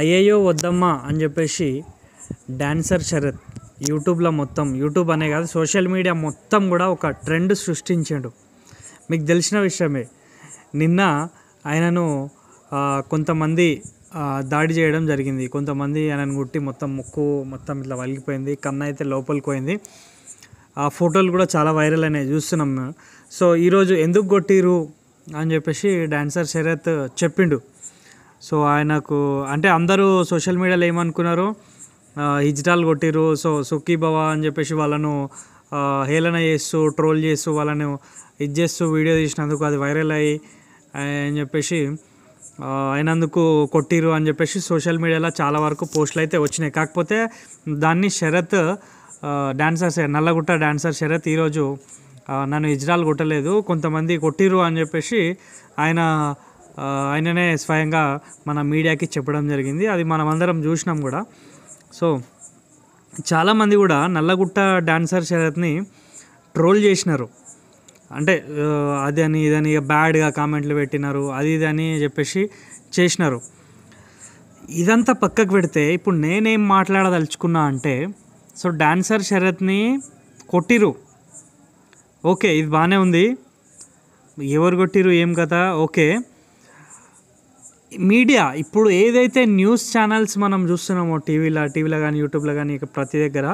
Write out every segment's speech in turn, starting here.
అయ్యయో వద్దమ్మా అని చెప్పేసి డాన్సర్ శరత్ యూట్యూబ్లో మొత్తం యూట్యూబ్ అనే కాదు సోషల్ మీడియా మొత్తం కూడా ఒక ట్రెండ్ సృష్టించాడు మీకు తెలిసిన విషయమే నిన్న ఆయనను కొంతమంది దాడి చేయడం జరిగింది కొంతమంది ఆయనను గుట్టి మొత్తం ముక్కు మొత్తం ఇట్లా వలిగిపోయింది కన్ను అయితే లోపలికి పోయింది ఆ ఫోటోలు కూడా చాలా వైరల్ అయినాయి చూస్తున్నాం సో ఈరోజు ఎందుకు కొట్టిరు అని చెప్పేసి డాన్సర్ శరత్ చెప్పిండు సో ఆయనకు అంటే అందరూ సోషల్ మీడియాలో ఏమనుకున్నారు హిజ్డాల్ కొట్టిరు సో సుఖీ భవ అని చెప్పేసి వాళ్ళను హేళన చేస్తూ ట్రోల్ చేస్తూ వాళ్ళను ఇది చేస్తూ వీడియో తీసినందుకు అది వైరల్ అయ్యి అని చెప్పేసి అయినందుకు కొట్టిరు అని చెప్పేసి సోషల్ మీడియాలో చాలా వరకు పోస్టులు అయితే వచ్చినాయి కాకపోతే దాన్ని శరత్ డాన్సర్స్ నల్లగుట్ట డాన్సర్ శరత్ ఈరోజు నన్ను ఇజ్రాల్ కొట్టలేదు కొంతమంది కొట్టిరు అని చెప్పేసి ఆయన ఆయననే స్వయంగా మన మీడియాకి చెప్పడం జరిగింది అది మనమందరం చూసినాం కూడా సో చాలామంది కూడా నల్లగుట్ట డాన్సర్ శరత్ని ట్రోల్ చేసినారు అంటే అది అని ఇదని బ్యాడ్గా కామెంట్లు పెట్టినారు అది ఇది అని చెప్పేసి చేసినారు ఇదంతా పక్కకు పెడితే ఇప్పుడు నేనేం మాట్లాడదలుచుకున్నా అంటే సో డాన్సర్ శరత్ని కొట్టిరు ఓకే ఇది బాగానే ఉంది ఎవరు కొట్టిరు ఏం కదా ఓకే మీడియా ఇప్పుడు ఏదైతే న్యూస్ ఛానల్స్ మనం చూస్తున్నామో టీవీలో టీవీలో కానీ యూట్యూబ్లో కానీ ఇక ప్రతి దగ్గర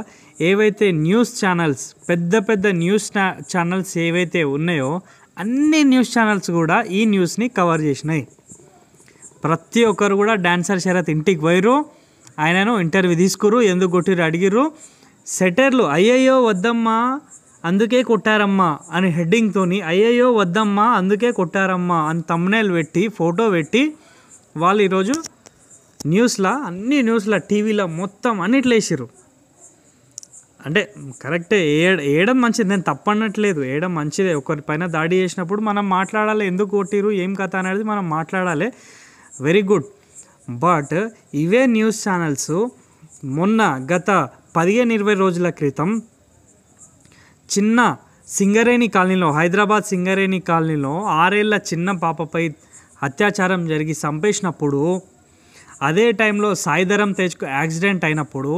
ఏవైతే న్యూస్ ఛానల్స్ పెద్ద పెద్ద న్యూస్ ఛానల్స్ ఏవైతే ఉన్నాయో అన్ని న్యూస్ ఛానల్స్ కూడా ఈ న్యూస్ని కవర్ చేసినాయి ప్రతి ఒక్కరు కూడా డాన్సర్ శరత్ ఇంటికి పోయరు ఆయనను ఇంటర్వ్యూ తీసుకురు ఎందుకు కొట్టిరు అడిగిర్రు సెటర్లు అయ్యయ్యో వద్దమ్మా అందుకే కొట్టారమ్మా అని హెడ్డింగ్తో అయ్యయో వద్దమ్మా అందుకే కొట్టారమ్మా అని తమ్నేలు పెట్టి ఫోటో పెట్టి వాళ్ళు ఈరోజు న్యూస్లో అన్ని న్యూస్లో టీవీలో మొత్తం అన్నిట్లు వేసారు అంటే కరెక్టే వేయడం మంచిది నేను తప్పన్నట్లేదు వేయడం మంచిదే ఒకరి పైన దాడి చేసినప్పుడు మనం మాట్లాడాలి ఎందుకు కొట్టిరు ఏం కథ అనేది మనం మాట్లాడాలి వెరీ గుడ్ బట్ ఇవే న్యూస్ ఛానల్స్ మొన్న గత పదిహేను ఇరవై రోజుల క్రితం చిన్న సింగరేణి కాలనీలో హైదరాబాద్ సింగరేణి కాలనీలో ఆరేళ్ల చిన్న పాపపై అత్యాచారం జరిగి చంపేసినప్పుడు అదే టైంలో సాయిధరం తేజ్కు యాక్సిడెంట్ అయినప్పుడు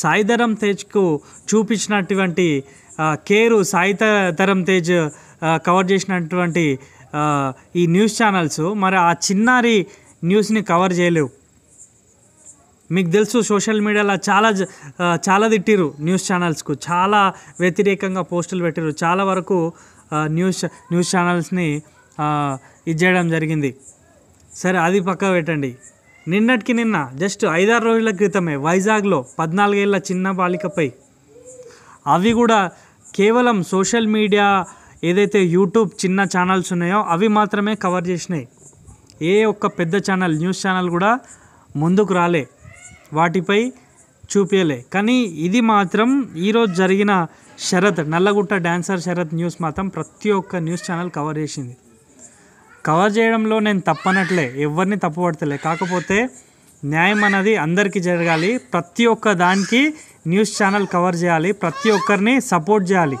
సాయిధరం తేజ్కు చూపించినటువంటి కేరు సాయిధరం తేజ్ కవర్ చేసినటువంటి ఈ న్యూస్ ఛానల్స్ మరి ఆ చిన్నారి న్యూస్ని కవర్ చేయలేవు మీకు తెలుసు సోషల్ మీడియాలో చాలా చాలా తిట్టిరు న్యూస్ ఛానల్స్కు చాలా వ్యతిరేకంగా పోస్టులు పెట్టారు చాలా వరకు న్యూస్ న్యూస్ ఛానల్స్ని ఇది చేయడం జరిగింది సరే అది పక్క పెట్టండి నిన్నటికి నిన్న జస్ట్ ఐదారు రోజుల క్రితమే వైజాగ్లో పద్నాలుగేళ్ల చిన్న బాలికపై అవి కూడా కేవలం సోషల్ మీడియా ఏదైతే యూట్యూబ్ చిన్న ఛానల్స్ ఉన్నాయో అవి మాత్రమే కవర్ చేసినాయి ఏ ఒక్క పెద్ద ఛానల్ న్యూస్ ఛానల్ కూడా ముందుకు రాలే వాటిపై చూపించలే కానీ ఇది మాత్రం ఈరోజు జరిగిన శరత్ నల్లగుట్ట డాన్సర్ శరత్ న్యూస్ మాత్రం ప్రతి ఒక్క న్యూస్ ఛానల్ కవర్ చేసింది కవర్ చేయడంలో నేను తప్పనట్లే ఎవరిని తప్పుపడతలే కాకపోతే న్యాయం అనేది అందరికీ జరగాలి ప్రతి ఒక్క దానికి న్యూస్ ఛానల్ కవర్ చేయాలి ప్రతి ఒక్కరిని సపోర్ట్ చేయాలి